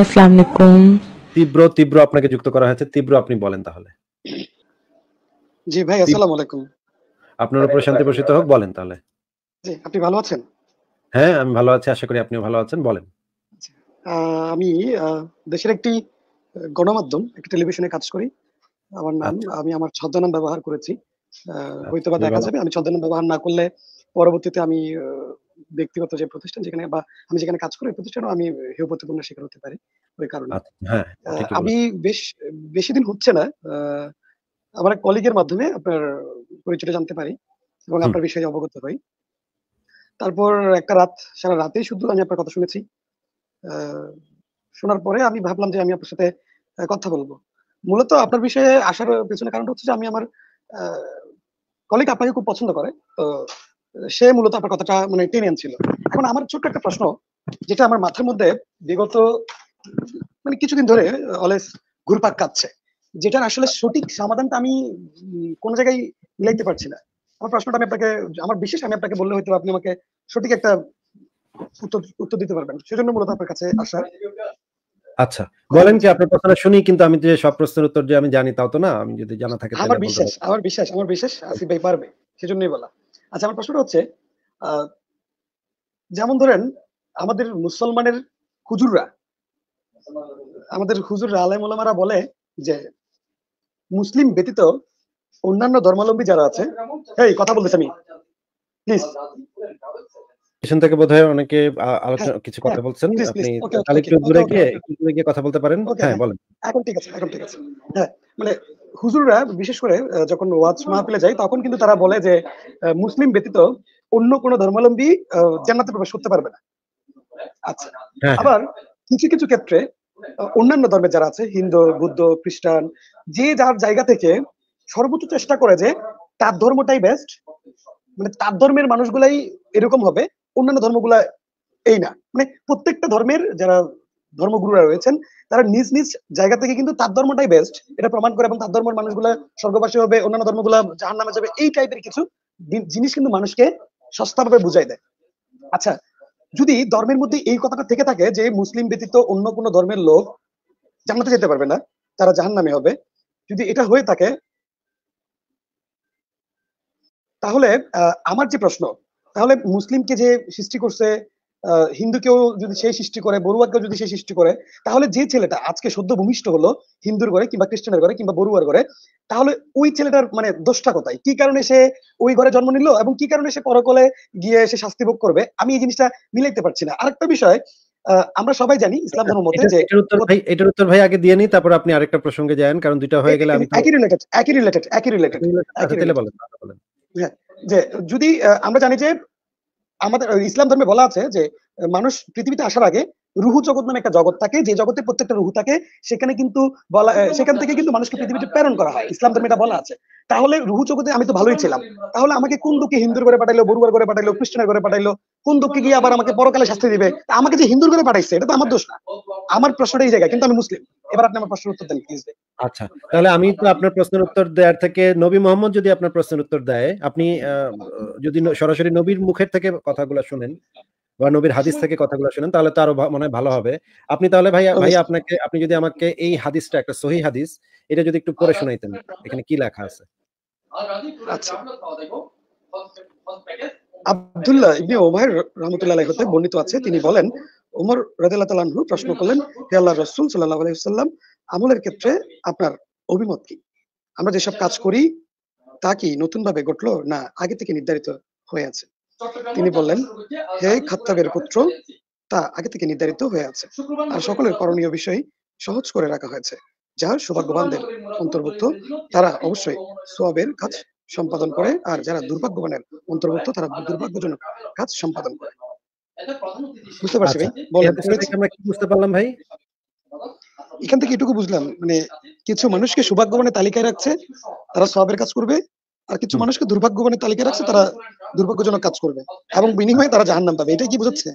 আসসালামু আলাইকুম তীব্র তীব্র আপনাকে যুক্ত করা হয়েছে তীব্র আপনি বলেন তাহলে জি ভাই আসসালামু আলাইকুম আপনার উপর শান্তি হোক বলেন তাহলে জি আপনি ভালো আছেন হ্যাঁ আমি ভালো আছি আশা করি আপনিও ভালো আছেন বলেন আচ্ছা, আমি দেশের একটি গণমাধ্যম একটি টেলিভিশনে কাজ করি আমার নাম আচ্ছা। আমি আমার ছদ্মনাম ব্যবহার করেছি আচ্ছা, হয়তো বা দেখা যাবে আমি ছদ্মনাম ব্যবহার না করলে পরবর্তীতে আমি ব্যক্তিগত যে প্রতিষ্ঠান যেখানে বা আমি যেখানে কাজ করি প্রতিষ্ঠানও আমি হেউ শিকার হতে পারি ওই কারণে আচ্ছা, হ্যাঁ, আমি বেশ বেশি দিন হচ্ছে না আমার এক কলিগের মাধ্যমে আপনার পরিচয়টা জানতে পারি এবং আপনার বিষয়ে অবগত হই তারপর একটা রাত সারা রাতেই শুধু আমি আপনার কথা শুনেছি শোনার পরে আমি ভাবলাম যে আমি আপনার সাথে কথা বলবো মূলত আপনার বিষয়ে আসার পেছনে কারণটা হচ্ছে যে আমি আমার কলিগ আপনাকে খুব পছন্দ করে তো সে মূলত আপনার কথাটা মানে টেনে আনছিল এখন আমার ছোট্ট একটা প্রশ্ন যেটা আমার মাথার মধ্যে বিগত মানে কিছুদিন ধরে অলওয়েজ ঘুরপাক কাটছে যেটার আসলে সঠিক সমাধানটা আমি কোনো জায়গায় মিলাইতে পারছি না আমার প্রশ্নটা আমি আপনাকে আমার বিশেষ আমি আপনাকে বললে হয়তো আপনি আমাকে সঠিক একটা উত্তর উত্তর দিতে পারবেন সেজন্য মূলত আপনার কাছে আসা আচ্ছা বলেন কি আপনার কথাটা শুনি কিন্তু আমি যে সব প্রশ্নের উত্তর যে আমি জানি তাও তো না আমি যদি জানা থাকে আমার বিশ্বাস আমার বিশ্বাস আমার বিশ্বাস আসিফ ভাই পারবে সেজন্যই বলা আচ্ছা আমার প্রশ্নটা হচ্ছে যেমন ধরেন আমাদের মুসলমানের হুজুররা আমাদের হুজুররা আলাই মোলামারা বলে যে মুসলিম ব্যতীত অন্যান্য ধর্মাবলম্বী যারা আছে এই কথা বলতেছি আমি প্লিজ সেশন থেকে বোধহয় অনেকে আলোচনা হ্যাঁ, কিছু কথা হ্যাঁ, বলছেন আপনি তাহলে একটু দূরে গিয়ে দূরে গিয়ে কথা বলতে পারেন হ্যাঁ, হ্যাঁ বলেন এখন ঠিক আছে এখন ঠিক আছে হ্যাঁ মানে হুজুররা বিশেষ করে যখন ওয়াজ মাহফিলে যায় তখন কিন্তু তারা বলে যে মুসলিম ব্যতীত অন্য কোন ধর্মাবলম্বী জান্নাতে প্রবেশ করতে পারবে না আচ্ছা হ্যাঁ, হ্যাঁ। আবার কিছু কিছু ক্ষেত্রে অন্যান্য ধর্মের যারা আছে হিন্দু বৌদ্ধ খ্রিস্টান যে যার জায়গা থেকে সর্বোচ্চ চেষ্টা করে যে তার ধর্মটাই বেস্ট মানে তার ধর্মের মানুষগুলাই এরকম হবে অন্যান্য ধর্মগুলা এই না মানে প্রত্যেকটা ধর্মের যারা ধর্মগুরুরা রয়েছেন তারা নিজ নিজ জায়গা থেকে কিন্তু তার ধর্মটাই বেস্ট এটা প্রমাণ করে এবং তার ধর্মের মানুষগুলো স্বর্গবাসী হবে অন্যান্য ধর্মগুলো জাহান নামে যাবে এই টাইপের কিছু জিনিস কিন্তু মানুষকে সস্তাভাবে বুঝাই দেয় আচ্ছা যদি ধর্মের মধ্যে এই কথাটা থেকে থাকে যে মুসলিম ব্যতীত অন্য কোনো ধর্মের লোক জানাতে যেতে পারবে না তারা জাহান নামে হবে যদি এটা হয়ে থাকে তাহলে আমার যে প্রশ্ন তাহলে মুসলিমকে যে সৃষ্টি করছে হিন্দুকেও যদি সেই সৃষ্টি করে কেউ যদি সেই সৃষ্টি করে তাহলে যে ছেলেটা আজকে সদ্য ভূমিষ্ঠ হলো হিন্দুর ঘরে কিংবা খ্রিস্টানের ঘরে কিংবা বড়ুয়ার ঘরে তাহলে ওই ছেলেটার মানে দোষটা কোথায় কি কারণে সে ওই ঘরে জন্ম নিল এবং কি কারণে সে পরকলে গিয়ে সে শাস্তি ভোগ করবে আমি এই জিনিসটা মিলাইতে পারছি না আরেকটা বিষয় আমরা সবাই জানি ইসলাম ধর্ম মতে যে উত্তর ভাই এটার উত্তর ভাই আগে দিয়ে নিই তারপর আপনি আরেকটা প্রসঙ্গে যান কারণ দুইটা হয়ে গেলে আমি একই রিলেটেড একই রিলেটেড একই রিলেটেড তাহলে বলেন হ্যাঁ, যে যদি আমরা জানি যে আমাদের ইসলাম ধর্মে বলা আছে যে মানুষ পৃথিবীতে আসার আগে রুহু জগৎ নামে একটা জগৎ থাকে যে জগতে প্রত্যেকটা রুহু থাকে সেখানে কিন্তু বলা সেখান থেকে কিন্তু মানুষকে পৃথিবীতে প্রেরণ করা হয় ইসলাম ধর্মে এটা বলা আছে তাহলে রুহু জগতে আমি তো ভালোই ছিলাম তাহলে আমাকে কোন দুঃখে হিন্দুর ঘরে পাঠাইলো বরুয়ার ঘরে পাঠাইলো খ্রিস্টানের ঘরে পাঠাইলো কোন দুঃখে গিয়ে আবার আমাকে পরকালে শাস্তি দিবে আমাকে যে হিন্দুর ঘরে পাঠাইছে এটা তো আমার দোষ না আমার প্রশ্নটা এই জায়গায় কিন্তু আমি মুসলিম এবার আপনি আমার প্রশ্নের উত্তর দেন প্লিজ আচ্ছা তাহলে আমি তো আপনার প্রশ্নের উত্তর দেওয়ার থেকে নবী মোহাম্মদ যদি আপনার প্রশ্নের উত্তর দেয় আপনি যদি সরাসরি নবীর মুখের থেকে কথাগুলো শুনেন বা নবীর হাদিস থেকে কথাগুলো শুনেন তাহলে তো আরো মনে হয় ভালো হবে আপনি তাহলে ভাই ভাই আপনাকে আপনি যদি আমাকে এই হাদিসটা একটা সহি হাদিস এটা যদি একটু পড়ে শোনাইতেন এখানে কি লেখা আছে আচ্ছা। আব্দুল্লাহ ইবনে ওমর রাহমাতুল্লাহ আলাইহি হতে বর্ণিত আছে তিনি বলেন উমর রাজাল্লাহ তালাহু প্রশ্ন করলেন হে আল্লাহ রসুল সাল্লাহ আলাইসাল্লাম আমলের ক্ষেত্রে আপনার অভিমত কি আমরা যেসব কাজ করি তা কি নতুন ভাবে ঘটলো না আগে থেকে নির্ধারিত হয়ে আছে তিনি বললেন হে খাত্তাবের পুত্র তা আগে থেকে নির্ধারিত হয়ে আছে আর সকলের করণীয় বিষয় সহজ করে রাখা হয়েছে যা সৌভাগ্যবানদের অন্তর্ভুক্ত তারা অবশ্যই সোয়াবের কাজ সম্পাদন করে আর যারা দুর্ভাগ্যবানের অন্তর্ভুক্ত তারা দুর্ভাগ্যজনক কাজ সম্পাদন করে বুঝতে পারছি ভাই আমরা কি বুঝতে পারলাম ভাই এখান থেকে এটুকু বুঝলাম মানে কিছু মানুষকে সৌভাগ্যবানের তালিকায় রাখছে তারা সবের কাজ করবে আর কিছু মানুষকে দুর্ভাগ্যবানের তালিকায় রাখছে তারা দুর্ভাগ্যজনক কাজ করবে এবং বিনিময়ে তারা জাহান্নাম পাবে এটাই কি বুঝাচ্ছে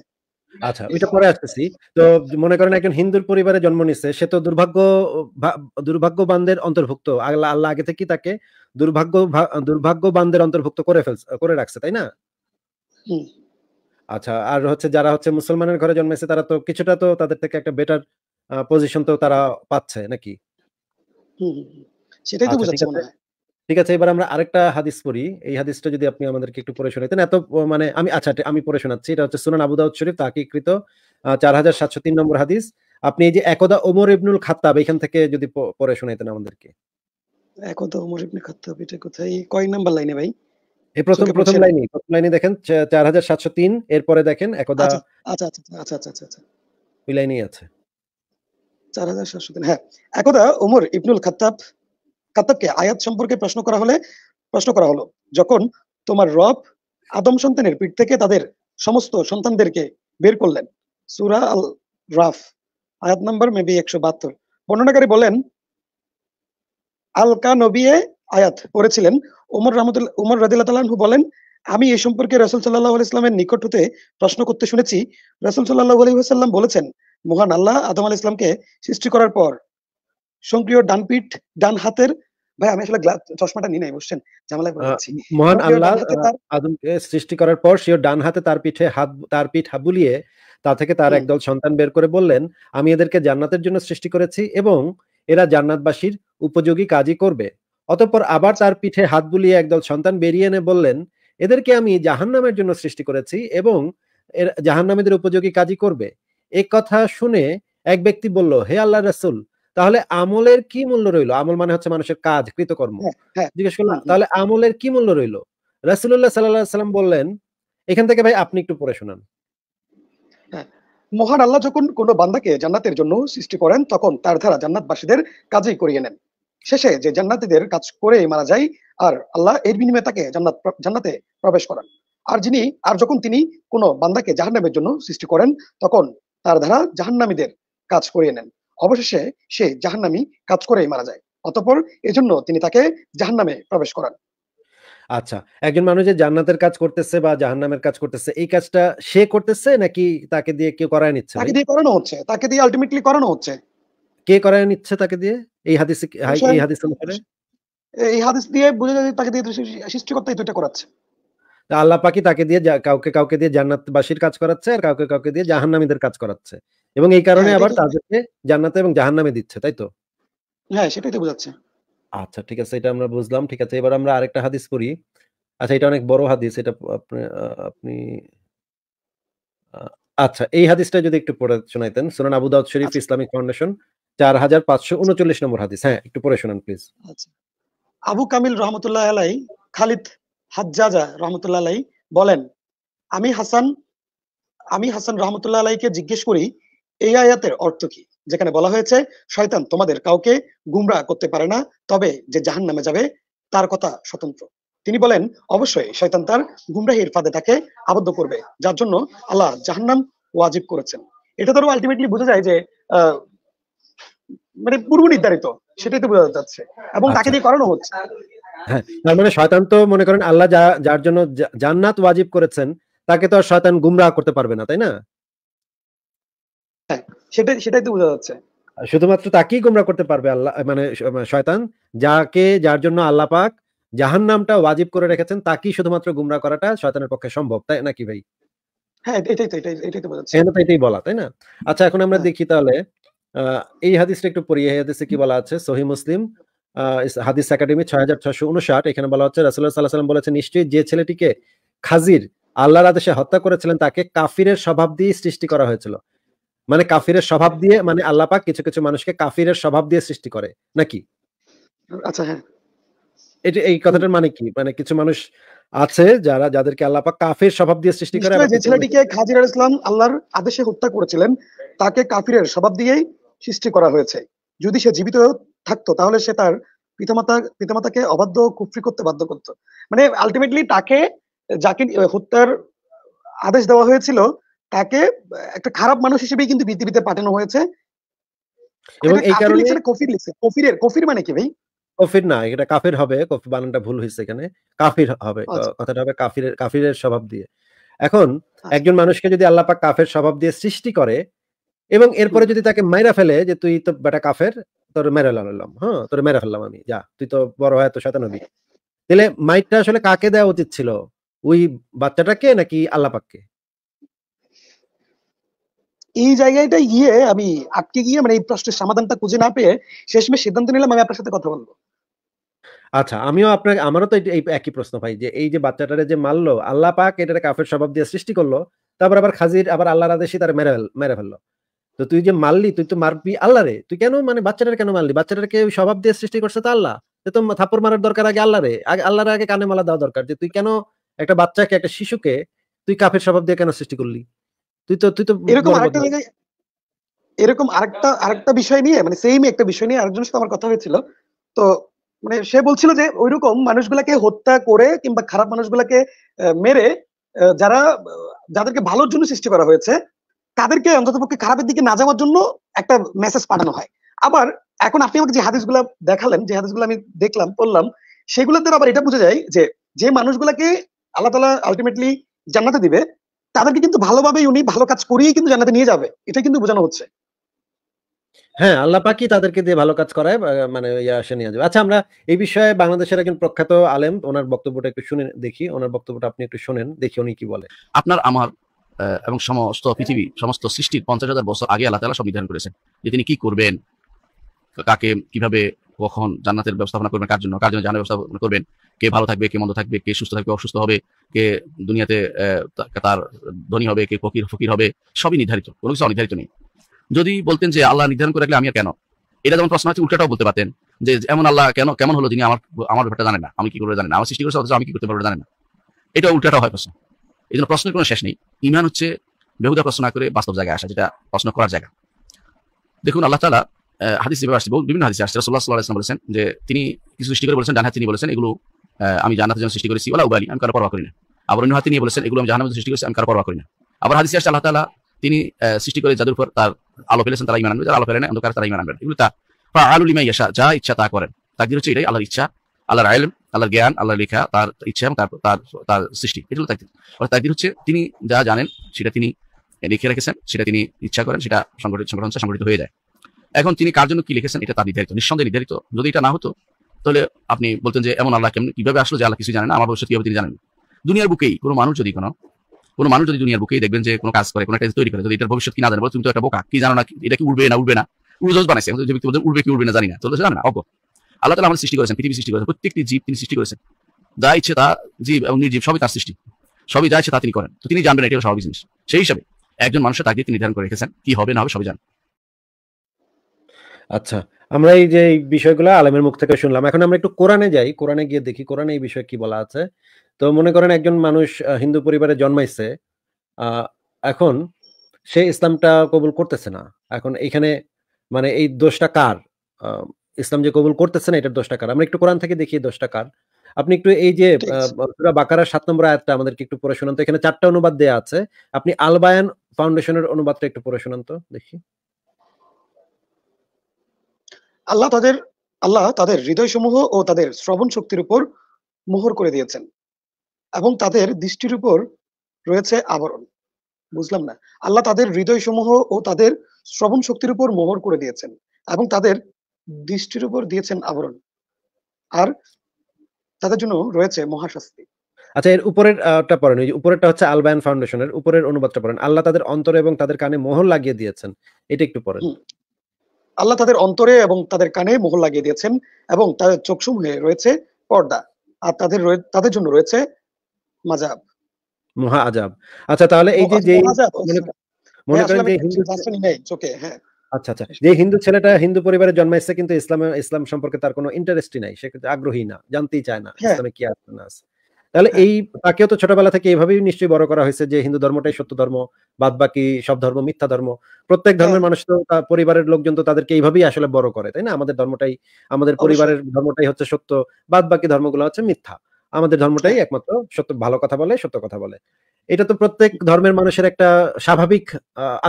আচ্ছা ওইটা পরে আসতেছি তো মনে করেন একজন হিন্দুর পরিবারে জন্ম নিচ্ছে সে তো দুর্ভাগ্য দুর্ভাগ্যবানদের অন্তর্ভুক্ত আল্লাহ আল্লাহ আগে থেকে তাকে দুর্ভাগ্য দুর্ভাগ্যবানদের অন্তর্ভুক্ত করে ফেলছে করে রাখছে তাই না আচ্ছা আর হচ্ছে যারা হচ্ছে মুসলমানের ঘরে জন্মেছে তারা তো কিছুটা তো তাদের থেকে একটা বেটার পজিশন তো তারা পাচ্ছে নাকি সেটাই তো আচ্ছা, বোঝাচ্ছে ঠিক আছে এবার আমরা আরেকটা হাদিস পড়ি এই হাদিসটা যদি আপনি আমাদেরকে একটু পড়ে শোনাইতেন এত মানে আমি আচ্ছা আমি পড়ে শোনাচ্ছি এটা হচ্ছে সুনান আবু দাউদ শরীফ তাকিকৃত চার হাজার সাতশো তিন নম্বর হাদিস আপনি এই যে একদা ওমর ইবনুল খাত্তাব এখান থেকে যদি পড়ে শোনাইতেন আমাদেরকে একদা ওমর ইবনুল খাত্তাব এটা কোথায় কয় নাম্বার লাইনে ভাই এই প্রথম প্রথম প্রথম দেখেন এরপরে দেখেন একদা আচ্ছা আচ্ছা আচ্ছা আচ্ছা আচ্ছা, আচ্ছা, আচ্ছা। ওই আছে হ্যাঁ একদা ওমর ইবনুল আয়াত সম্পর্কে প্রশ্ন করা হলে প্রশ্ন করা হলো যখন তোমার রব আদম সন্তানের পিঠ থেকে তাদের সমস্ত সন্তানদেরকে বের করলেন সুরা আল রাফ আয়াত নাম্বার মেবি একশো বাহাত্তর বর্ণনাকারী বলেন আলকা নবিয়ে আয়াত পড়েছিলেন ওমর রহমতুল্লাহ উমর রাদিল্লাহ তালাহু বলেন আমি এ সম্পর্কে রসুল সাল্লাহ ইসলামের নিকট হতে প্রশ্ন করতে শুনেছি রসুল সাল্লাহ আলহিহাসাল্লাম বলেছেন মহান আল্লাহ আদম আল ইসলামকে সৃষ্টি করার পর সক্রিয় ডান পিঠ ডান হাতের আমি এদেরকে জান্নাতের জন্য সৃষ্টি করেছি এবং এরা জান্নাতবাসীর উপযোগী কাজই করবে অতঃপর আবার তার পিঠে হাত বুলিয়ে একদল সন্তান বেরিয়ে এনে বললেন এদেরকে আমি জাহান নামের জন্য সৃষ্টি করেছি এবং এর জাহান নামীদের উপযোগী কাজই করবে এ কথা শুনে এক ব্যক্তি বলল হে আল্লাহ রাসুল তাহলে আমলের কি মূল্য রইল আমল মানে হচ্ছে মানুষের কাজ কৃতকর্ম হ্যাঁ, হ্যাঁ। জিজ্ঞেস করলাম হ্যাঁ। তাহলে আমলের কি মূল্য রইল রাসুল্লাহ সাল্লাহ সাল্লাম বললেন এখান থেকে ভাই আপনি একটু পড়ে শোনান মহান আল্লাহ যখন কোনো বান্দাকে জান্নাতের জন্য সৃষ্টি করেন তখন তার ধারা জান্নাতবাসীদের কাজেই করিয়ে নেন শেষে যে জান্নাতিদের কাজ করে মারা যায় আর আল্লাহ এর বিনিময়ে তাকে জান্নাত জান্নাতে প্রবেশ করেন আর যিনি আর যখন তিনি কোনো বান্দাকে জাহান্নামের জন্য সৃষ্টি করেন তখন তার দ্বারা জাহান্নামীদের কাজ করিয়ে নেন অবশেষে সে জাহান্নামি কাজ করেই মারা যায় অতপর এজন্য তিনি তাকে জাহান্নামে প্রবেশ করান আচ্ছা একজন মানুষ যে জান্নাতের কাজ করতেছে বা জাহান্নামের কাজ করতেছে এই কাজটা সে করতেছে নাকি তাকে দিয়ে কেউ করায় নিচ্ছে তাকে দিয়ে করানো হচ্ছে তাকে দিয়ে আলটিমেটলি করানো হচ্ছে কে করায় নিচ্ছে তাকে দিয়ে এই হাদিস এই আচ্ছা, হাদিস অনুসারে এই হাদিস দিয়ে বোঝা যায় তাকে দিয়ে সৃষ্টিকর্তাই তো এটা করাচ্ছে আল্লাহ পাকি তাকে দিয়ে কাউকে কাউকে দিয়ে জান্নাতবাসীর কাজ করাচ্ছে আর কাউকে কাউকে দিয়ে জাহান্নামীদের কাজ করাচ্ছে এবং এই কারণে হ্যাঁ, আবার তাদেরকে জান্নাতে এবং জাহান্নামে দিচ্ছে তাই তো হ্যাঁ সেটাই তো বোঝাচ্ছে আচ্ছা ঠিক আছে এটা আমরা বুঝলাম ঠিক আছে এবার আমরা আরেকটা হাদিস পড়ি আচ্ছা এটা অনেক বড় হাদিস এটা আপনি আপনি আচ্ছা এই হাদিসটা যদি একটু পড়ে শোনাইতেন সুনান আবু দাউদ শরীফ আচ্ছা। ইসলামিক ফাউন্ডেশন চার হাজার পাঁচশো উনচল্লিশ নম্বর হাদিস হ্যাঁ একটু শোনান প্লিজ আচ্ছা। আবু কামিল রহমতুল্লাহ আলাই খালিদ হাজ্জাজা রহমতুল্লাহ আলাই বলেন আমি হাসান আমি হাসান রহমতুল্লাহ আলাইকে জিজ্ঞেস করি এই আয়াতের অর্থ কি যেখানে বলা হয়েছে শয়তান তোমাদের কাউকে গুমরা করতে পারে না তবে যে জাহান নামে যাবে তার কথা স্বতন্ত্র তিনি বলেন অবশ্যই শয়তান তার গুমরাহির ফাঁদে তাকে আবদ্ধ করবে যার জন্য আল্লাহ জাহান্নাম ওয়াজিব করেছেন এটা ধরো আলটিমেটলি বোঝা যায় যে মানে পূর্ব নির্ধারিত সেটাই তো বোঝা যাচ্ছে এবং তাকে আচ্ছা। দিয়ে করানো হচ্ছে হ্যাঁ মানে শয়তান তো মনে করেন আল্লাহ যা যার জন্য জান্নাত ওয়াজিব করেছেন তাকে তো আর শয়তান গুমরাহ করতে পারবে না তাই না হ্যাঁ, সেটাই সেটাই তো বোঝা যাচ্ছে শুধুমাত্র তাকেই গুমরা করতে পারবে আল্লাহ মানে, মানে শয়তান যাকে যার জন্য আল্লাহ পাক জাহান নামটা ওয়াজিব করে রেখেছেন তাকেই শুধুমাত্র গুমরা করাটা শয়তানের পক্ষে সম্ভব তাই নাকি ভাই হ্যাঁ এটাই তো এটাই তো বলা তাই না আচ্ছা এখন আমরা হ্যাঁ। দেখি তাহলে এই হাদিসটা একটু পড়ি এই হাদিসে কি বলা আছে সহি মুসলিম হাদিস একাডেমি ছয় হাজার ছয়শো উনষাট এখানে বলা হচ্ছে রাসুল্লাহ সাল্লাহ সাল্লাম বলেছে নিশ্চয়ই যে ছেলেটিকে খাজির আল্লাহর আদেশে হত্যা করেছিলেন তাকে কাফিরের স্বভাব দিয়ে সৃষ্টি করা হয়েছিল মানে কাফিরের স্বভাব দিয়ে মানে আল্লাহ পাক কিছু কিছু মানুষকে কাফিরের স্বভাব দিয়ে সৃষ্টি করে নাকি আচ্ছা হ্যাঁ এটা এই কথাটার মানে কি মানে কিছু মানুষ আছে যারা যাদেরকে আল্লাহ পাক স্বভাব দিয়ে সৃষ্টি করে যে ছেলেটিকে খাজির ইসলাম আল্লাহর আদেশে হত্যা করেছিলেন তাকে কাফিরের স্বভাব দিয়েই সৃষ্টি করা হয়েছে যদি সে জীবিত থাকতো তাহলে সে তার পিতামাতা পিতামাতাকে অবাধ্য কুফরি করতে বাধ্য করত মানে আলটিমেটলি তাকে যাকে হত্যার আদেশ দেওয়া হয়েছিল তাকে একটা খারাপ মানুষ হিসেবেই কিন্তু পৃথিবীতে পাঠানো হয়েছে এবং এই কারণে কফির লিখছে কফিরের কফির মানে কি ভাই কফির না এটা কাফির হবে কফি বানানটা ভুল হয়েছে এখানে কাফির হবে আচ্ছা। কথাটা হবে কাফিরের কাফিরের স্বভাব দিয়ে এখন আচ্ছা। একজন মানুষকে যদি আল্লাহ পাক কাফের স্বভাব দিয়ে সৃষ্টি করে এবং এরপরে যদি তাকে মাইরা ফেলে যে তুই তো বেটা কাফের তোর মেরে ফেলাম হ্যাঁ তোর মেরে ফেললাম আমি যা তুই তো বড় হয় তো শতানবী তাহলে মাইকটা আসলে কাকে দেওয়া উচিত ছিল ওই বাচ্চাটাকে নাকি আল্লাপাককে এই জায়গাটা গিয়ে আমি আটকে গিয়ে মানে এই প্রশ্নের সমাধানটা খুঁজে না পেয়ে শেষমেশ সিদ্ধান্ত নিলাম আমি আপনার সাথে কথা বলবো আচ্ছা আমিও আপনাকে আমারও তো এই একই প্রশ্ন ভাই যে এই যে বাচ্চাটারে যে মারলো আল্লাহ পাক এটারে কাফের স্বভাব দিয়ে সৃষ্টি করলো তারপর আবার খাজির আবার আল্লাহর আদেশে তার মেরে মেরে ফেললো তো তুই যে মারলি তুই তো মারবি আল্লাহ রে তুই কেন মানে বাচ্চাটার কেন মারলি বাচ্চাটাকে স্বভাব দিয়ে সৃষ্টি করছে তো আল্লাহ তো থাপ্পর মারার দরকার আগে আল্লাহ রে আগে আল্লাহর আগে কানে মালা দেওয়া দরকার যে তুই কেন একটা বাচ্চাকে একটা শিশুকে তুই কাফের স্বভাব দিয়ে কেন সৃষ্টি করলি তুই তো তুই তো এরকম আরেকটা এরকম আরেকটা আরেকটা বিষয় নিয়ে মানে সেম একটা বিষয় নিয়ে আরেকজনের সাথে আমার কথা হয়েছিল তো মানে সে বলছিল যে ওইরকম মানুষগুলাকে হত্যা করে কিংবা খারাপ মানুষগুলাকে মেরে যারা যাদেরকে ভালোর জন্য সৃষ্টি করা হয়েছে তাদেরকে অন্তত পক্ষে খারাপের দিকে না যাওয়ার জন্য একটা মেসেজ পাঠানো হয় আবার এখন আপনি আমাকে যে হাদিস দেখালেন যে হাদিস আমি দেখলাম পড়লাম সেগুলোতে আবার এটা বুঝে যায় যে যে মানুষগুলাকে আল্লাহ তালা আলটিমেটলি জান্নাতে দিবে তাদেরকে কিন্তু ভালোভাবে উনি ভালো কাজ করিয়েই কিন্তু জান্নাতে নিয়ে যাবে এটা কিন্তু বোঝানো হচ্ছে হ্যাঁ আল্লাহ পাকি তাদেরকে দিয়ে ভালো কাজ করায় মানে ইয়া আসে নিয়ে যাবে আচ্ছা আমরা এই বিষয়ে বাংলাদেশের একজন প্রখ্যাত আলেম ওনার বক্তব্যটা একটু শুনে দেখি ওনার বক্তব্যটা আপনি একটু শোনেন দেখি উনি কি বলে আপনার আমার এবং সমস্ত পৃথিবী সমস্ত সৃষ্টির পঞ্চাশ হাজার বছর আগে আল্লাহ তালা সব নির্ধারণ করেছেন যে তিনি কি করবেন কাকে কিভাবে কখন জান্নাতের ব্যবস্থাপনা করবেন কার জন্য কার জন্য ব্যবস্থাপনা করবেন কে ভালো থাকবে কে মন্দ থাকবে কে সুস্থ থাকবে অসুস্থ হবে কে দুনিয়াতে তার ধনী হবে কে ফকির ফকির হবে সবই নির্ধারিত কোনো কিছু অনির্ধারিত নেই যদি বলতেন যে আল্লাহ নির্ধারণ করে রাখলে আমি আর কেন এটা যেমন প্রশ্ন আছে উল্টাটাও বলতে পারতেন যে এমন আল্লাহ কেন কেমন হলো যিনি আমার আমার ব্যাপারটা জানেন না আমি কি করে জানেন না আমার সৃষ্টি করেছে আমি কি করতে পারবো জানেন না এটা উল্টাটাও হয় প্রশ্ন এই জন্য প্রশ্নের কোনো শেষ নেই ইমান হচ্ছে বেহুদা প্রশ্ন করে বাস্তব জায়গায় আসা যেটা প্রশ্ন করার জায়গা দেখুন আল্লাহ তালা হাদিস যেভাবে আসছে বিভিন্ন হাদিস আসছে রসুল্লাহ সাল্লাহ ইসলাম বলেছেন যে তিনি কিছু সৃষ্টি করে বলেছেন ডানহাত তিনি বলেছেন এগুলো আমি জানাতে জন্য সৃষ্টি করেছি ওলা উবালি আমি কারো পরোয়া করি না আবার অন্য হাতে নিয়ে বলেছেন এগুলো আমি জাহানামের সৃষ্টি করেছি আমি কারো পরোয়া করি না আবার হাদিস আসছে আল্লাহ তালা তিনি সৃষ্টি করে যাদের উপর তার আলো ফেলেছেন তারা ইমান আনবে যারা আলো ফেলে না অন্ধকার তারা ইমান আনবে এগুলো তা আলু ইমাই যা ইচ্ছা তা করেন তাকদির হচ্ছে এটাই আল্লাহর ইচ্ছা আল্লাহর আইল আল্লাহর জ্ঞান আল্লাহর লেখা তার ইচ্ছা এবং তার তার সৃষ্টি এগুলো তাকদির অর্থাৎ তাকদির হচ্ছে তিনি যা জানেন সেটা তিনি লিখে রেখেছেন সেটা তিনি ইচ্ছা করেন সেটা সংগঠিত সংগঠন সংগঠিত হয়ে যায় এখন তিনি কার জন্য কি লিখেছেন এটা তার নির্ধারিত নিঃসন্দেহে নির্ধারিত যদি এটা না হতো তাহলে আপনি বলতেন যে এমন আল্লাহ কেমন কিভাবে আসলো যে আল্লাহ কিছু জানেন আমার ভবিষ্যৎ কিভাবে তিনি জানেন দুনিয়ার বুকেই কোনো মানুষ যদি কোনো কোনো মানুষ যদি দুনিয়ার বুকেই দেখবেন যে কোনো কাজ করে কোনো একটা তৈরি করে যদি এটা ভবিষ্যৎ কি না জানে তুমি তো একটা বোকা কি জানো না এটা কি উঠবে না উঠবে না উড়োজ বানাইছে যে ব্যক্তি উড়বে কি উড়বে না জানি না তাহলে জানে না অজ্ঞ আল্লাহ তালা আমাদের সৃষ্টি করেছেন পৃথিবী সৃষ্টি করেছেন প্রত্যেকটি জীব তিনি সৃষ্টি করেছেন যা ইচ্ছে তা জীব এবং নির্জীব সবই তার সৃষ্টি সবই যা ইচ্ছে তা তিনি করেন তো তিনি জানবেন এটি সবই জিনিস সেই হিসাবে একজন মানুষের তাকে তিনি নির্ধারণ করে রেখেছেন কি হবে না হবে সবই জান আচ্ছা আমরা এই যে বিষয়গুলো আলমের মুখ থেকে শুনলাম এখন আমরা একটু কোরআনে যাই কোরআনে গিয়ে দেখি কোরআনে এই বিষয়ে কি বলা আছে তো মনে করেন একজন মানুষ হিন্দু পরিবারে জন্মাইছে এখন সে ইসলামটা কবুল করতেছে না এখন এখানে মানে এই দোষটা কার ইসলাম যে কবুল করতেছে না এটার দশটা কার আমরা একটু কোরআন থেকে দেখি দশটা কার আপনি একটু এই যে বাকারা সাত নম্বর আয়াতটা আমাদেরকে একটু পড়ে শোনান তো এখানে চারটা অনুবাদ দেয়া আছে আপনি আলবায়ান ফাউন্ডেশনের অনুবাদটা একটু পড়ে শোনান তো দেখি আল্লাহ তাদের আল্লাহ তাদের হৃদয় সমূহ ও তাদের শ্রবণ শক্তির উপর মোহর করে দিয়েছেন এবং তাদের দৃষ্টির উপর রয়েছে আবরণ বুঝলাম না আল্লাহ তাদের হৃদয় সমূহ ও তাদের শ্রবণ শক্তির উপর মোহর করে দিয়েছেন এবং তাদের দৃষ্টির উপর দিয়েছেন আবরণ আর তাদের জন্য রয়েছে মহাশাস্তি আচ্ছা এর উপরেরটা পড়েন ওই যে উপরেরটা হচ্ছে আলবায়ন ফাউন্ডেশনের উপরের অনুবাদটা পড়েন আল্লাহ তাদের অন্তরে এবং তাদের কানে মোহর লাগিয়ে দিয়েছেন এটা একটু পড়েন আল্লাহ তাদের অন্তরে এবং তাদের কানে মোহর লাগিয়ে দিয়েছেন এবং তাদের চোখসমূহে রয়েছে পর্দা আর তাদের তাদের জন্য রয়েছে মাজাব মহা আজাব আচ্ছা তাহলে এই যে যে মনে করেন যে হিন্দু নেই চোখে হ্যাঁ আচ্ছা আচ্ছা যে হিন্দু ছেলেটা হিন্দু পরিবারে জন্মাইছে কিন্তু ইসলাম ইসলাম সম্পর্কে তার কোনো ইন্টারেস্টই নাই সে আগ্রহী না জানতেই চায় না হ্যাঁ। ইসলামে কি আছে না আছে তাহলে হ্যাঁ। এই তাকেও তো ছোটবেলা থেকে এভাবেই নিশ্চয়ই বড় করা হয়েছে যে হিন্দু ধর্মটাই সত্য ধর্ম বাদ বাকি সব ধর্ম মিথ্যা ধর্ম প্রত্যেক হ্যাঁ। ধর্মের মানুষ তো পরিবারের লোকজন তো তাদেরকে এইভাবেই আসলে বড় করে তাই না আমাদের ধর্মটাই আমাদের পরিবারের ধর্মটাই হচ্ছে সত্য বাদ বাকি ধর্মগুলো হচ্ছে মিথ্যা আমাদের ধর্মটাই একমাত্র সত্য ভালো কথা বলে সত্য কথা বলে এটা তো প্রত্যেক ধর্মের মানুষের একটা স্বাভাবিক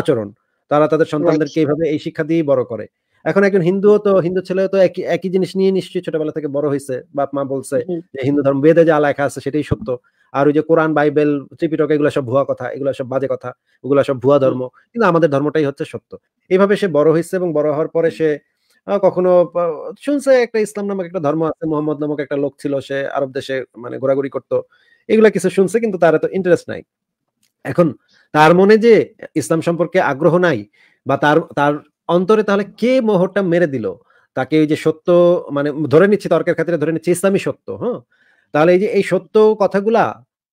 আচরণ তারা তাদের সন্তানদেরকে এইভাবে এই শিক্ষা দিয়ে বড় করে এখন একজন হিন্দু তো হিন্দু ছেলে তো একই একই জিনিস নিয়ে নিশ্চয়ই ছোটবেলা থেকে বড় হয়েছে বাপ মা বলছে যে হিন্দু ধর্ম বেদে যা লেখা আছে সেটাই সত্য আর ওই যে কোরআন বাইবেল ত্রিপিটক এগুলো সব ভুয়া কথা এগুলো সব বাজে কথা ওগুলো সব ভুয়া ধর্ম কিন্তু আমাদের ধর্মটাই হচ্ছে সত্য এইভাবে সে বড় হয়েছে এবং বড় হওয়ার পরে সে কখনো শুনছে একটা ইসলাম নামক একটা ধর্ম আছে মোহাম্মদ নামক একটা লোক ছিল সে আরব দেশে মানে ঘোরাঘুরি করতো এগুলা কিছু শুনছে কিন্তু তার এত ইন্টারেস্ট নাই এখন তার মনে যে ইসলাম সম্পর্কে আগ্রহ নাই বা তার তার অন্তরে তাহলে কে মোহরটা মেরে দিল তাকে ওই যে সত্য মানে ধরে নিচ্ছে তর্কের ক্ষেত্রে ধরে নিচ্ছে ইসলামী সত্য হ্যাঁ তাহলে এই যে এই সত্য কথাগুলা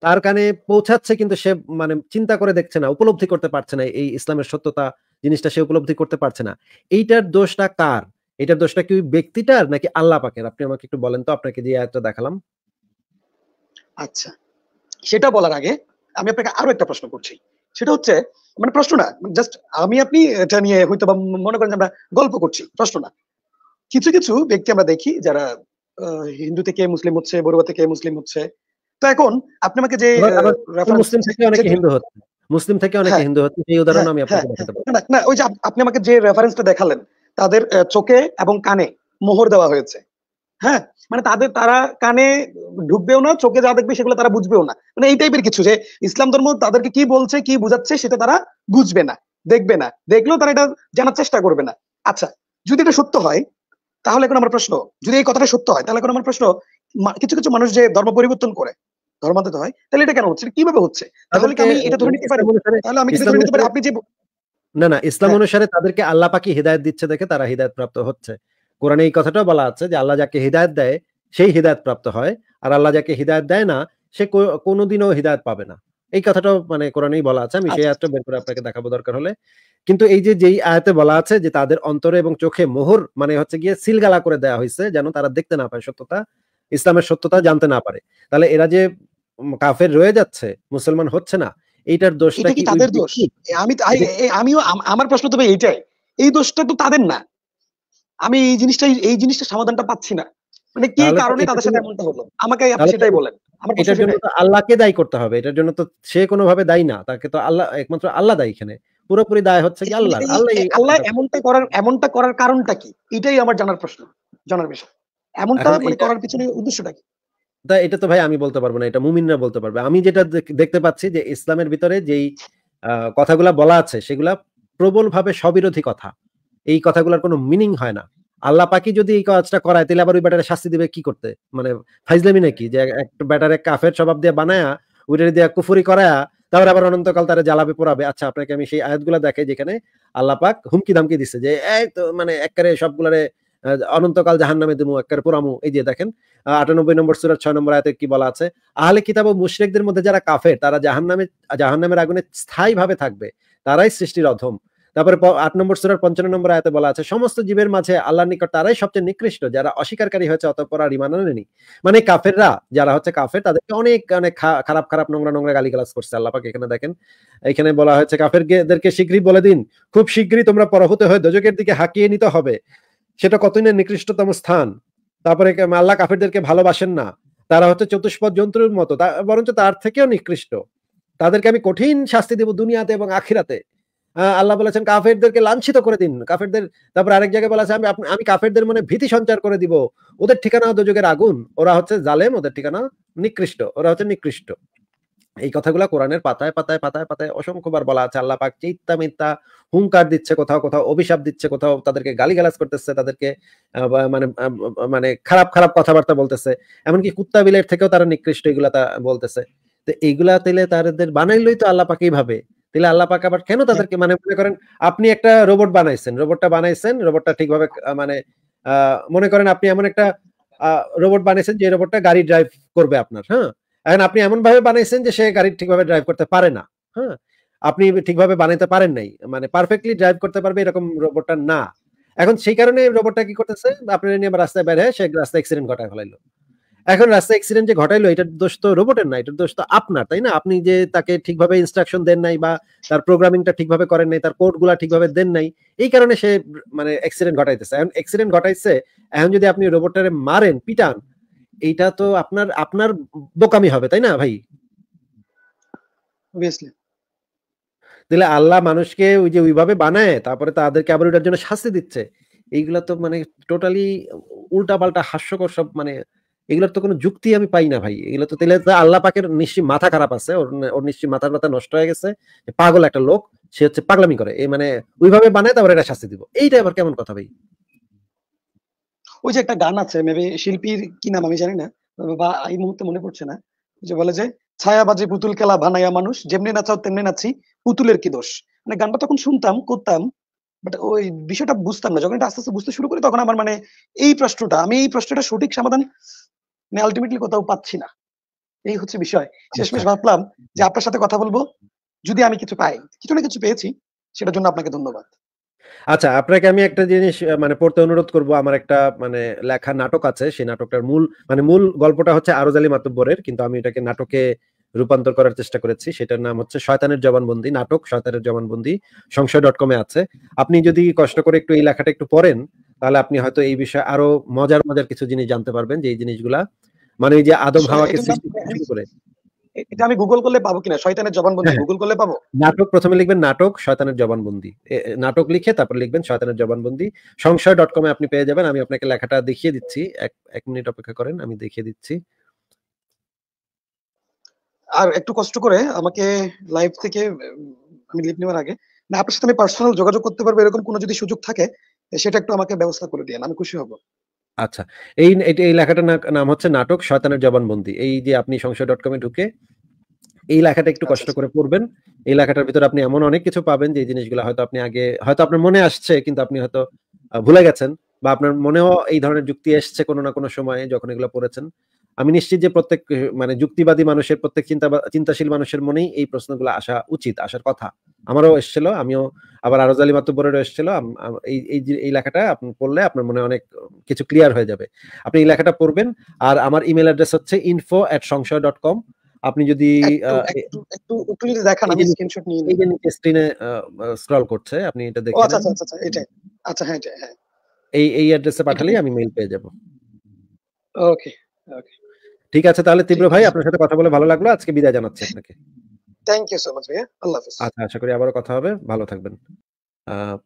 তার কানে পৌঁছাচ্ছে কিন্তু সে মানে চিন্তা করে দেখছে না উপলব্ধি করতে পারছে না এই ইসলামের সত্যতা জিনিসটা সে উপলব্ধি করতে পারছে না এইটার দোষটা কার এটার দোষটা কি ব্যক্তিটার নাকি আল্লাহ পাকের আপনি আমাকে একটু বলেন তো আপনাকে যে একটা দেখালাম আচ্ছা সেটা বলার আগে আমি আপনাকে আরো একটা প্রশ্ন করছি সেটা হচ্ছে মানে প্রশ্ন না জাস্ট আমি আপনি এটা নিয়ে হয়তো বা মনে করেন আমরা গল্প করছি প্রশ্ন না কিছু কিছু ব্যক্তি আমরা দেখি যারা হিন্দু থেকে মুসলিম হচ্ছে বড়ুয়া থেকে মুসলিম হচ্ছে তো এখন আপনি আমাকে যে মুসলিম থেকে অনেকে হিন্দু হচ্ছে মুসলিম থেকে অনেকে হ্যাঁ। হিন্দু হচ্ছে এই উদাহরণ হ্যাঁ, আমি আপনাকে হ্যাঁ। দেখাতে পারি না ওই যে আপনি আমাকে যে রেফারেন্সটা দেখালেন তাদের চোখে এবং কানে মোহর দেওয়া হয়েছে হ্যাঁ মানে তাদের তারা কানে ঢুকবেও না চোখে যা দেখবে সেগুলো তারা বুঝবেও না মানে এই টাইপের কিছু যে ইসলাম ধর্ম তাদেরকে কি বলছে কি বুঝাচ্ছে সেটা তারা বুঝবে না দেখবে না দেখলেও তারা এটা জানার চেষ্টা করবে না আচ্ছা যদি এটা সত্য হয় তাহলে এখন আমার প্রশ্ন যদি এই কথাটা সত্য হয় তাহলে এখন আমার প্রশ্ন কিছু কিছু মানুষ যে ধর্ম পরিবর্তন করে ধর্মান্তরিত হয় তাহলে এটা কেন হচ্ছে কিভাবে হচ্ছে তাহলে কি আমি এটা ধরে নিতে পারি তাহলে আমি ধরে নিতে পারি আপনি যে না না ইসলাম হ্যাঁ। অনুসারে তাদেরকে আল্লাহ পাকি হিদায়ত দিচ্ছে দেখে তারা হিদায়ত প্রাপ্ত হচ্ছে কোরআনে এই কথাটাও বলা আছে যে আল্লাহ যাকে হিদায়ত দেয় সেই হিদায়ত প্রাপ্ত হয় আর আল্লাহ যাকে হিদায়ত দেয় না সে কোনোদিনও হিদায়ত পাবে না এই কথাটাও মানে কোরআনেই বলা আছে আমি সেই আচ্ছা, আয়াতটা আচ্ছা। বের করে আপনাকে দেখাবো দরকার হলে কিন্তু এই যে যেই আয়াতে বলা আছে যে তাদের অন্তরে এবং চোখে মোহর মানে হচ্ছে গিয়ে সিলগালা করে দেয়া হয়েছে যেন তারা দেখতে না পায় সত্যতা ইসলামের সত্যতা জানতে না পারে তাহলে এরা যে কাফের রয়ে যাচ্ছে মুসলমান হচ্ছে না এইটার দোষটা কি তাদের দোষ আমি আমিও আমার প্রশ্ন তবে এইটাই এই দোষটা তো তাদের না আমি এই জিনিসটা এই জিনিসটা সমাধানটা পাচ্ছি না মানে কি কারণে তাদের সাথে এমনটা হলো আমাকে আপনি সেটাই বলেন এটার জন্য তো আল্লাহকে দায়ী করতে হবে এটার জন্য তো সে কোনোভাবে দায়ী না তাকে তো আল্লাহ একমাত্র আল্লাহ দায়ী এখানে পুরোপুরি দায় হচ্ছে কি আল্লাহ আল্লাহ আল্লাহ এমনটা করার এমনটা করার কারণটা কি এটাই আমার জানার প্রশ্ন জানার বিষয় এমনটা মানে করার পিছনে উদ্দেশ্যটা কি তা এটা তো ভাই আমি বলতে পারবো না এটা মুমিনরা বলতে পারবে আমি যেটা দেখতে পাচ্ছি যে ইসলামের ভিতরে যেই কথাগুলা বলা আছে সেগুলা প্রবল ভাবে সবিরোধী কথা এই কথাগুলোর কোনো মিনিং হয় না আল্লাহ পাকি যদি এই কাজটা করায় তাহলে আবার ওই ব্যাটারে শাস্তি দিবে কি করতে মানে ফাইজলামি নাকি যে একটা ব্যাটারে কাফের স্বভাব দিয়ে বানায়া ওইটারে দিয়ে কুফুরি করায়া তারপর আবার অনন্তকাল তারা জ্বালাবে পোড়াবে আচ্ছা আপনাকে আমি সেই আয়াতগুলো দেখে যেখানে আল্লাহ পাক হুমকি ধামকি দিচ্ছে যে এই তো মানে এককারে সবগুলারে অনন্তকাল জাহান নামে দেবো এককারে পোড়ামু এই যে দেখেন আটানব্বই নম্বর সুরার ছয় নম্বর আয়াতে কি বলা আছে আহলে কিতাব ও মুশরিকদের মধ্যে যারা কাফের তারা জাহান নামে জাহান নামের আগুনে স্থায়ীভাবে থাকবে তারাই সৃষ্টির অধম তারপরে আট নম্বর সুরার পঞ্চান্ন নম্বর আয়তে বলা আছে সমস্ত জীবের মাঝে আল্লাহর নিকট তারাই সবচেয়ে নিকৃষ্ট যারা অস্বীকারী হয়েছে অতঃপর আর ইমান আনেনি মানে কাফেররা যারা হচ্ছে কাফের তাদেরকে অনেক অনেক খারাপ খারাপ নোংরা নোংরা গালি গালাস করছে আল্লাপাকে এখানে দেখেন এখানে বলা হয়েছে কাফেরদেরকে শীঘ্রই বলে দিন খুব শীঘ্রই তোমরা পরহুত হয়ে দোজকের দিকে হাঁকিয়ে নিতে হবে সেটা কতই না নিকৃষ্টতম স্থান তারপরে আল্লাহ কাফেরদেরকে ভালোবাসেন না তারা হচ্ছে চতুষ্পদ জন্তুর মতো বরঞ্চ তার থেকেও নিকৃষ্ট তাদেরকে আমি কঠিন শাস্তি দেব দুনিয়াতে এবং আখিরাতে হ্যাঁ, আল্লাহ বলেছেন কাফেরদেরকে লাঞ্ছিত করে দিন কাফেরদের তারপর আরেক জায়গায় বলা আছে আমি আমি কাফেরদের মনে ভীতি সঞ্চার করে দিব ওদের ঠিকানা দুযোগের আগুন ওরা হচ্ছে জালেম ওদের ঠিকানা নিকৃষ্ট ওরা হচ্ছে নিকৃষ্ট এই কথাগুলো কোরআনের পাতায় পাতায় পাতায় পাতায় অসংখ্যবার বলা আছে আল্লাহ পাক চিত্তা মিত্তা হুঙ্কার দিচ্ছে কোথাও কোথাও অভিশাপ দিচ্ছে কোথাও তাদেরকে গালি গালিগালাজ করতেছে তাদেরকে মানে মানে খারাপ খারাপ কথাবার্তা বলতেছে এমনকি কুত্তা বিলের থেকেও তারা নিকৃষ্ট এগুলা বলতেছে তো এইগুলা তাইলে তাদের বানাইলই তো আল্লাহ পাক এইভাবে তাহলে আল্লাহ পাক আবার কেন হ্যাঁ। তাদেরকে মানে মনে করেন আপনি একটা রোবট বানাইছেন রোবটটা বানাইছেন রোবটটা ঠিকভাবে মানে মনে করেন আপনি এমন একটা রোবট বানাইছেন যে রোবটটা গাড়ি ড্রাইভ করবে আপনার হ্যাঁ এখন আপনি এমন ভাবে বানাইছেন যে সে গাড়ি ঠিকভাবে ড্রাইভ করতে পারে না হ্যাঁ আপনি ঠিকভাবে বানাইতে পারেন নাই মানে পারফেক্টলি ড্রাইভ করতে পারবে এরকম রোবটটা না এখন সেই কারণে রোবটটা কি করতেছে আপনার নিয়ে রাস্তায় বের হয় সে রাস্তায় অ্যাক্সিডেন্ট ঘটায় ফেলাইলো এখন রাস্তায় অ্যাক্সিডেন্ট যে ঘটাইলো এটার দোষ তো রোবটের না এটার দোষ তো আপনার তাই না আপনি যে তাকে ঠিকভাবে ইনস্ট্রাকশন দেন নাই বা তার প্রোগ্রামিংটা ঠিকভাবে করেন নাই তার কোড গুলা ঠিকভাবে দেন নাই এই কারণে সে মানে অ্যাক্সিডেন্ট ঘটাইতেছে এখন অ্যাক্সিডেন্ট ঘটাইছে এখন যদি আপনি রোবটটারে মারেন পিটান এইটা তো আপনার আপনার বোকামি হবে তাই না ভাই অবভিয়াসলি তাহলে আল্লাহ মানুষকে ওই যে ওইভাবে বানায় তারপরে তাদেরকে আবার ওটার জন্য শাস্তি দিচ্ছে এইগুলা তো মানে টোটালি উল্টা পাল্টা হাস্যকর সব মানে এগুলোর তো কোনো যুক্তি আমি পাই না ভাই এগুলো তো তাহলে আল্লাহ পাকের নিশ্চয়ই মাথা খারাপ আছে ওর ওর নিশ্চয়ই মাথা মাথা নষ্ট হয়ে গেছে পাগল একটা লোক সে হচ্ছে পাগলামি করে এই মানে ওইভাবে বানায় তারপরে এটা শাস্তি দিব এইটা আবার কেমন কথা ভাই ওই যে একটা গান আছে মেবি শিল্পীর কি নাম আমি জানি না বা এই মুহূর্তে মনে পড়ছে না যে বলে যে ছায়া ছায়াবাজি পুতুল খেলা ভানায়া মানুষ যেমনি নাচাও তেমনি নাচি পুতুলের কি দোষ মানে গানটা তখন শুনতাম করতাম বাট ওই বিষয়টা বুঝতাম না যখন এটা আস্তে আস্তে বুঝতে শুরু করি তখন আমার মানে এই প্রশ্নটা আমি এই প্রশ্নটা সঠিক সমাধান মানে আলটিমেটলি কোথাও পাচ্ছি না এই হচ্ছে বিষয় আচ্ছা। শেষমেশ ভাবলাম যে আপনার সাথে কথা বলবো যদি আমি কিছু পাই কিছু না কিছু পেয়েছি সেটার জন্য আপনাকে ধন্যবাদ আচ্ছা আপনাকে আমি একটা জিনিস মানে পড়তে অনুরোধ করব আমার একটা মানে লেখা নাটক আছে সেই নাটকটার মূল মানে মূল গল্পটা হচ্ছে আরজালি মাতব্বরের কিন্তু আমি এটাকে নাটকে রূপান্তর করার চেষ্টা করেছি সেটার নাম হচ্ছে শয়তানের জবানবন্দি নাটক শয়তানের জবানবন্দি সংশয় ডট কমে আছে আপনি যদি কষ্ট করে একটু এই লেখাটা একটু পড়েন তাহলে আপনি হয়তো এই বিষয়ে আরো মজার মজার কিছু জিনিস জানতে পারবেন যে এই জিনিসগুলা মানে যে আদম হাওয়াকে সৃষ্টি করে এটা আমি গুগল করলে পাবো কিনা শয়তানের জবানবন্দি গুগল হ্যাঁ। করলে পাবো নাটক প্রথমে লিখবেন নাটক শয়তানের জবানবন্দি নাটক লিখে তারপর লিখবেন শয়তানের জবানবন্দি সংশয় ডট কমে আপনি পেয়ে যাবেন আমি আপনাকে লেখাটা দেখিয়ে দিচ্ছি এক এক মিনিট অপেক্ষা করেন আমি দেখিয়ে দিচ্ছি আর একটু কষ্ট করে আমাকে লাইভ থেকে আমি লিভ নেওয়ার আগে না আপনার সাথে আমি পার্সোনাল যোগাযোগ করতে পারবো এরকম কোনো যদি সুযোগ থাকে সেটা একটু আমাকে ব্যবস্থা করে দিন আমি খুশি হব আচ্ছা এই এই লেখাটার নাম হচ্ছে নাটক শয়তানের জবানবন্দি এই যে আপনি সংশয় ডট কমে ঢুকে এই লেখাটা একটু কষ্ট আচ্ছা। করে পড়বেন এই লেখাটার ভিতরে আপনি এমন অনেক কিছু পাবেন যে জিনিসগুলো হয়তো আপনি আগে হয়তো আপনার মনে আসছে কিন্তু আপনি হয়তো ভুলে গেছেন বা আপনার মনেও এই ধরনের যুক্তি এসছে কোনো না কোনো সময়ে যখন এগুলো পড়েছেন আমি নিশ্চিত যে প্রত্যেক মানে যুক্তিবাদী মানুষের প্রত্যেক চিন্তা চিন্তাশীল মানুষের মনেই এই প্রশ্নগুলো আসা উচিত আসার কথা আমারও এসেছিল আমিও আবার আরো আলী মাতুব্বরেরও এসেছিল এই এই লেখাটা আপনি পড়লে আপনার মনে অনেক কিছু ক্লিয়ার হয়ে যাবে আপনি এই লেখাটা পড়বেন আর আমার ইমেল অ্যাড্রেস হচ্ছে ইনফো অ্যাট সংশয় ডট কম আপনি যদি একটু আমি স্ক্রিনে স্ক্রল করছে আপনি এটা দেখেন আচ্ছা, আচ্ছা, আচ্ছা, এটা হ্যাঁ, হ্যাঁ এই এই অ্যাড্রেসে পাঠালেই আমি মেইল পেয়ে যাব ওকে ওকে ঠিক আছে তাহলে তীব্র ভাই আপনার সাথে কথা বলে ভালো লাগলো আজকে বিদায় জানাচ্ছি আপনাকে থ্যাংক ইউ সো মাচ ভাইয়া আল্লাহ হাফেজ আচ্ছা আশা করি আবারও কথা হবে ভালো থাকবেন